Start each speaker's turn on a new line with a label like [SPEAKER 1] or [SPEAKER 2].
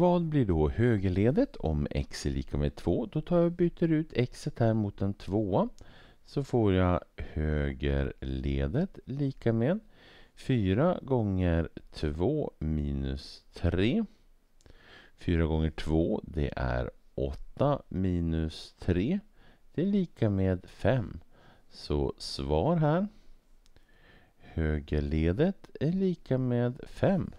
[SPEAKER 1] Vad blir då högerledet om x är lika med 2? Då tar jag och byter ut x här mot en 2. Så får jag högerledet lika med 4 gånger 2 minus 3. 4 gånger 2 det är 8 minus 3. Det är lika med 5. Så svar här. Högerledet är lika med 5.